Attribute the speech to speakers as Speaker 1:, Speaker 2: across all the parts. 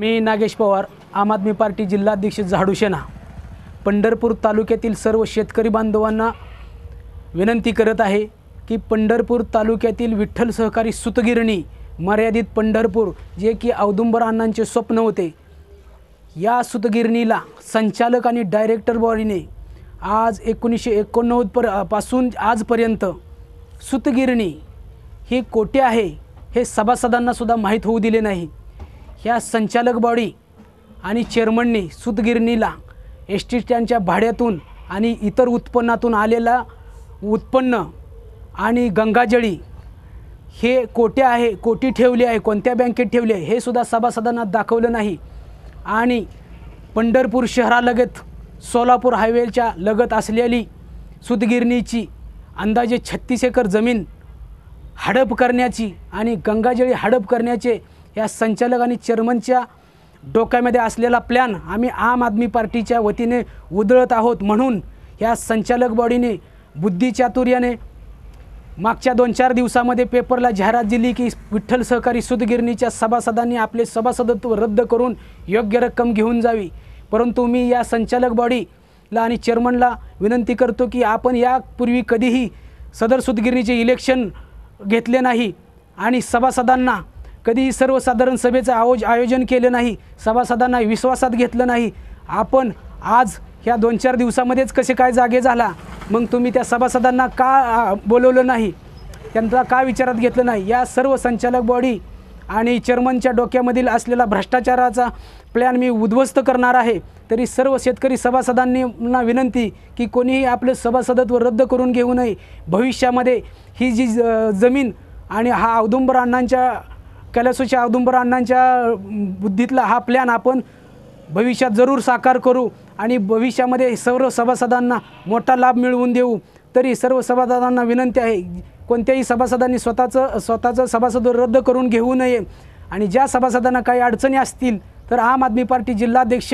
Speaker 1: मी नागेश पवार आम आदमी पार्टी जिल्हाध्यक्ष झाडूसेना पंढरपूर तालुक्यातील सर्व शेतकरी बांधवांना विनंती करत आहे की पंढरपूर तालुक्यातील विठ्ठल सहकारी सुतगिरणी मर्यादित पंढरपूर जे की औदुंबर अण्णांचे स्वप्न होते या सुतगिरणीला संचालक आणि डायरेक्टर बॉडीने आज एकोणीसशे एकोणनव्वद पर पासून आजपर्यंत सुतगिरणी ही कोठे आहे हे सभासदांनासुद्धा माहीत होऊ दिले नाही ह्या संचालक बॉडी आणि चेअरमननी सुतगिरणीला एस टी स्टँडच्या भाड्यातून आणि इतर उत्पन्नातून आलेला उत्पन्न आणि गंगाजळी हे कोटे आहे कोटी ठेवली आहे कोणत्या बँकेत ठेवली आहे हे सुद्धा सभासदांना दाखवलं नाही आणि पंढरपूर शहरालगत सोलापूर हायवेच्या लगत असलेली सुतगिरणीची अंदाजे छत्तीस एकर जमीन हडप करण्याची आणि गंगाजळी हडप करण्याचे या संचालक आणि चेअरमनच्या डोक्यामध्ये असलेला प्लॅन आम्ही आम आदमी पार्टीच्या वतीने उधळत आहोत म्हणून या संचालक बॉडीने चातुर्याने मागच्या दोन चार दिवसामध्ये पेपरला जाहिरात दिली की विठ्ठल सहकारी सुदगिरणीच्या सभासदांनी आपले सभासदत्व रद्द करून योग्य रक्कम घेऊन जावी परंतु मी या संचालक बॉडीला आणि चेअरमनला विनंती करतो की आपण यापूर्वी कधीही सदर सुदगिरणीचे इलेक्शन घेतले नाही आणि सभासदांना कधी सर्वसाधारण सभेचं आवज आयोजन केलं नाही सभासदांना विश्वासात घेतलं नाही आपण आज ह्या दोन चार दिवसामध्येच कसे काय जागे झाला मग तुम्ही त्या सभासदांना का बोलवलं नाही त्यांचा का विचारात घेतलं नाही या सर्व संचालक बॉडी आणि चेअरमनच्या डोक्यामधील असलेला भ्रष्टाचाराचा प्लॅन मी उद्ध्वस्त करणार आहे तरी सर्व शेतकरी सभासदांना विनंती की कोणीही आपलं सभासदत्व रद्द करून घेऊ नये भविष्यामध्ये ही जी जमीन आणि हा औदुंबर अण्णांच्या कैलासोशी औदुंबर अण्णांच्या बुद्धीतला हा प्लॅन आपण भविष्यात जरूर साकार करू आणि भविष्यामध्ये सर्व सभासदांना मोठा लाभ मिळवून देऊ तरी सर्व सभासदांना विनंती आहे कोणत्याही सभासदांनी स्वतःचं स्वतःचं सभासद रद्द करून घेऊ नये आणि ज्या सभासदांना काही अडचणी असतील तर आम आदमी पार्टी जिल्हाध्यक्ष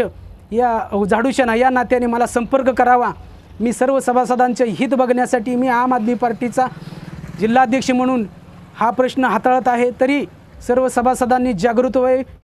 Speaker 1: या झाडूशना या नात्याने मला संपर्क करावा मी सर्व सभासदांचे हित बघण्यासाठी मी आम आदमी पार्टीचा जिल्हाध्यक्ष म्हणून हा प्रश्न हाताळत आहे तरी सर्व सभासदांनी जागृत व्हावे